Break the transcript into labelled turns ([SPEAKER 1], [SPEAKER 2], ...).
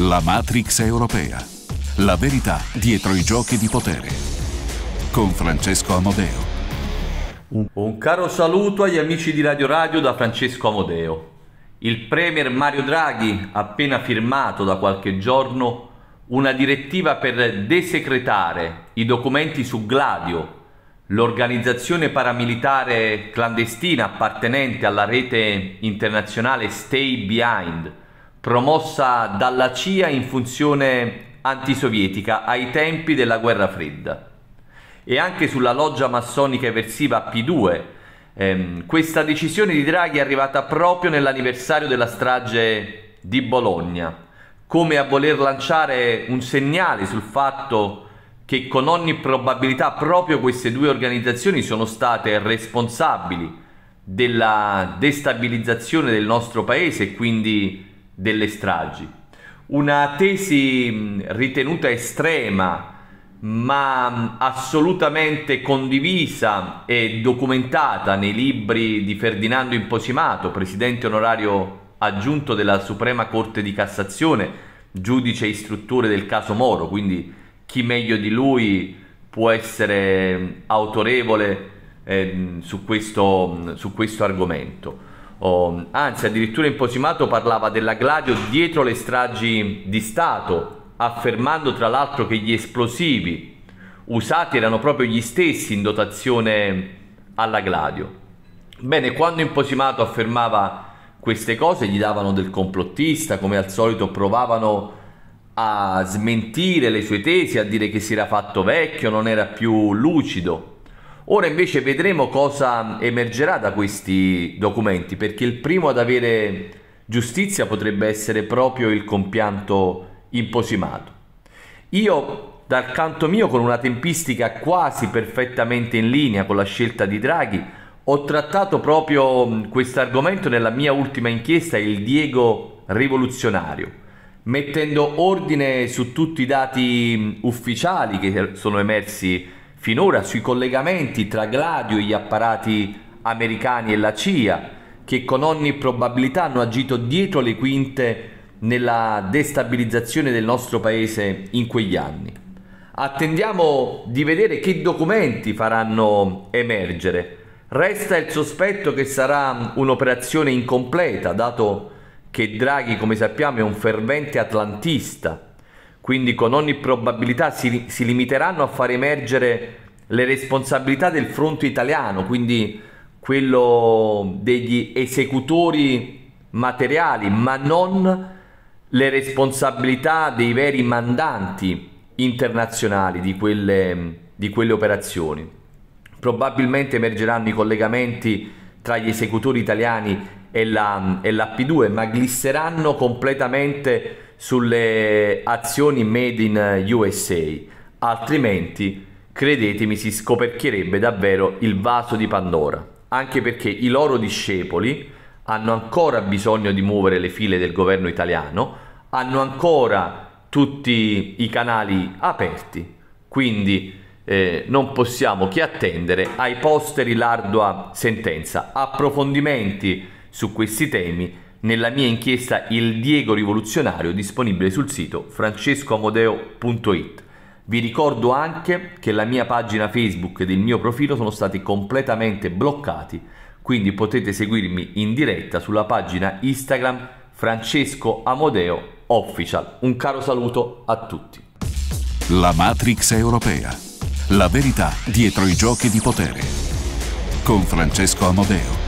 [SPEAKER 1] La Matrix europea. La verità dietro i giochi di potere. Con Francesco Amodeo. Un caro saluto agli amici di Radio Radio da Francesco Amodeo. Il Premier Mario Draghi ha appena firmato da qualche giorno una direttiva per desecretare i documenti su Gladio, l'organizzazione paramilitare clandestina appartenente alla rete internazionale Stay Behind promossa dalla CIA in funzione antisovietica ai tempi della guerra fredda e anche sulla loggia massonica eversiva P2. Ehm, questa decisione di Draghi è arrivata proprio nell'anniversario della strage di Bologna, come a voler lanciare un segnale sul fatto che con ogni probabilità proprio queste due organizzazioni sono state responsabili della destabilizzazione del nostro paese e quindi delle stragi. Una tesi ritenuta estrema ma assolutamente condivisa e documentata nei libri di Ferdinando Imposimato, presidente onorario aggiunto della Suprema Corte di Cassazione, giudice istruttore del caso Moro, quindi chi meglio di lui può essere autorevole eh, su, questo, su questo argomento. Oh, anzi, addirittura Imposimato parlava della Gladio dietro le stragi di Stato, affermando tra l'altro che gli esplosivi usati erano proprio gli stessi in dotazione alla Gladio. Bene, quando Imposimato affermava queste cose, gli davano del complottista, come al solito provavano a smentire le sue tesi, a dire che si era fatto vecchio, non era più lucido. Ora invece vedremo cosa emergerà da questi documenti, perché il primo ad avere giustizia potrebbe essere proprio il compianto imposimato. Io dal canto mio, con una tempistica quasi perfettamente in linea con la scelta di Draghi, ho trattato proprio questo argomento nella mia ultima inchiesta, il Diego rivoluzionario, mettendo ordine su tutti i dati ufficiali che sono emersi finora sui collegamenti tra Gladio e gli apparati americani e la CIA, che con ogni probabilità hanno agito dietro le quinte nella destabilizzazione del nostro paese in quegli anni. Attendiamo di vedere che documenti faranno emergere. Resta il sospetto che sarà un'operazione incompleta, dato che Draghi, come sappiamo, è un fervente atlantista quindi con ogni probabilità si, si limiteranno a far emergere le responsabilità del fronte italiano, quindi quello degli esecutori materiali, ma non le responsabilità dei veri mandanti internazionali di quelle, di quelle operazioni. Probabilmente emergeranno i collegamenti tra gli esecutori italiani e, la, e l'AP2, ma glisseranno completamente sulle azioni made in USA, altrimenti credetemi si scoperchierebbe davvero il vaso di Pandora, anche perché i loro discepoli hanno ancora bisogno di muovere le file del governo italiano, hanno ancora tutti i canali aperti, quindi eh, non possiamo che attendere ai posteri l'ardua sentenza, approfondimenti su questi temi nella mia inchiesta Il Diego rivoluzionario disponibile sul sito francescoamodeo.it. Vi ricordo anche che la mia pagina Facebook ed il mio profilo sono stati completamente bloccati, quindi potete seguirmi in diretta sulla pagina Instagram Francesco Amodeo Official. Un caro saluto a tutti. La Matrix europea. La verità dietro i giochi di potere. Con Francesco Amodeo.